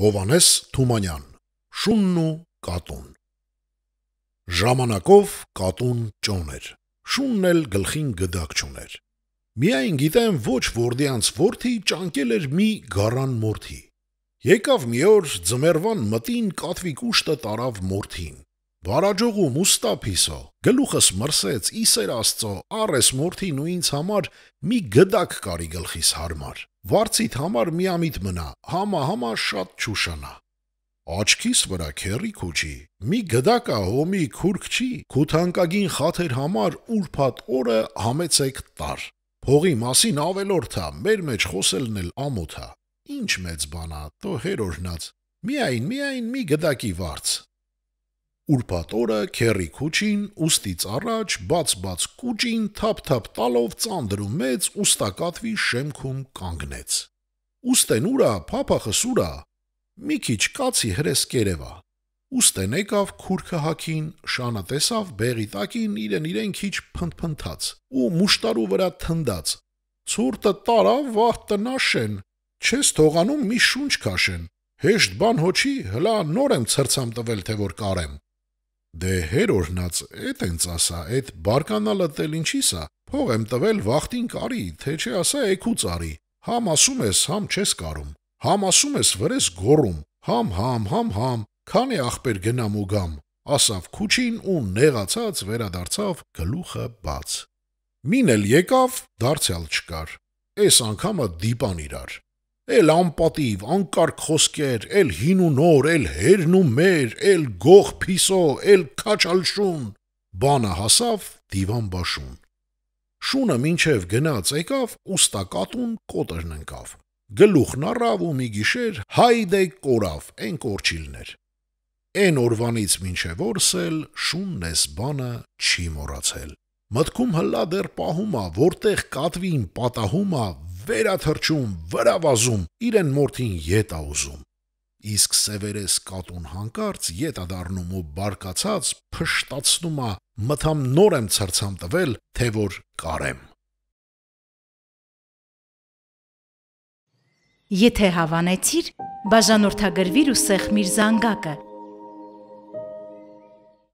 Հովանես Թումանյան, Շունն ու Կատուն Ժամանակով Կատուն ճոն էր, Շունն էլ գլխին գդակ չուներ։ Միայն գիտեմ ոչ որդյանց որդի ճանկել էր մի գարան մորթի։ Եկավ մի օր ձմերվան մտին կատվի կուշտը տարավ մորթին։ Վարաջողու Մուստափիսո գլուխս մրսեց իսեր Աստծո, առես մորթին ու ինձ համար մի գդակ կարի գլխիս հարմար։ Վարցիդ համար միամիտ մնա, համա-համա շատ չուշանա։ Աչքիս վրա քերի քուչի, մի գդակա հոմի քուրք չի, քութանկագին խաթեր համար ուրփաթ օրը համեցեք տար։ Փողի մասին ավելորդա, մեր մեջ խոսելն էլ ամոթա։ Ինչ մեծ բանա, տո հերորնած։ Միայն, միայն մի գդակի վարձ ուրբաթորը քերի քուչին ուստից առաջ բաց-բաց կուճին թափ-թափ տալով ծանդրու մեծ ուստակատվի շեմքում կանգնեց։ Ուստենուրա փափախսուրա մի քիչ կացի հրես կերևա։ Ուստեն եկավ քուրքը հակին, շանը տեսավ բեղի տակին իրեն իրեն քիչ փնփնթաց ու մուշտարու վրա թնդաց։ Ցուրտը տարավ վախ տնաշեն, չես թողանում մի շունչ քաշեն։ Հեշտ բան հոչի, հլա նոր եմ ցրցամ տվել թե որ կարեմ։ Դե հերօրնած, էդ ենց ասա, էդ բարկանալը տել ինչի սա, փող եմ տվել վախտին կարի, թե չէ ասա էքու цаրի, համ ասում ես, համ չես կարում, համ ասում ես վրես գոռում, համ համ համ համ, քանի ախպեր գնամ ու գամ, ասավ քուչին ու նեղացած վերադարձավ գլուխը բաց։ Մին էլ եկավ, դարձյալ չկար։ Այս անգամը դիպան իրար։ Էլ անպատիվ, անկարգ խոսքեր, էլ հին ու նոր, էլ հերն ու մեր, էլ գող փիսո, էլ քաչալշուն։ Բանը հասավ դիվան բաշուն։ Շունը մինչև գնաց եկավ, ուստակատուն կոտրն ընկավ։ Գլուխն առավ ու մի գիշեր հայդե կորավ, այն կորչիլներ։ Այն օրվանից մինչև օրսել շունն էս բանը չի մոռացել։ Մտքում հլա դեռ պահումա, որտեղ կատվին պատահումա, վերաթրջում, վրա վազում, իրեն մորթին յետա ուզում։ Իսկ Սևերես կատուն հանկարծ յետա դառնում ու բարկացած փշտացնում է, մթամ նոր եմ ցրցամ տվել, թե որ կարեմ։ Եթե հավանեցիր, բաժանորդագրվիր ու սեղմիր զանգակը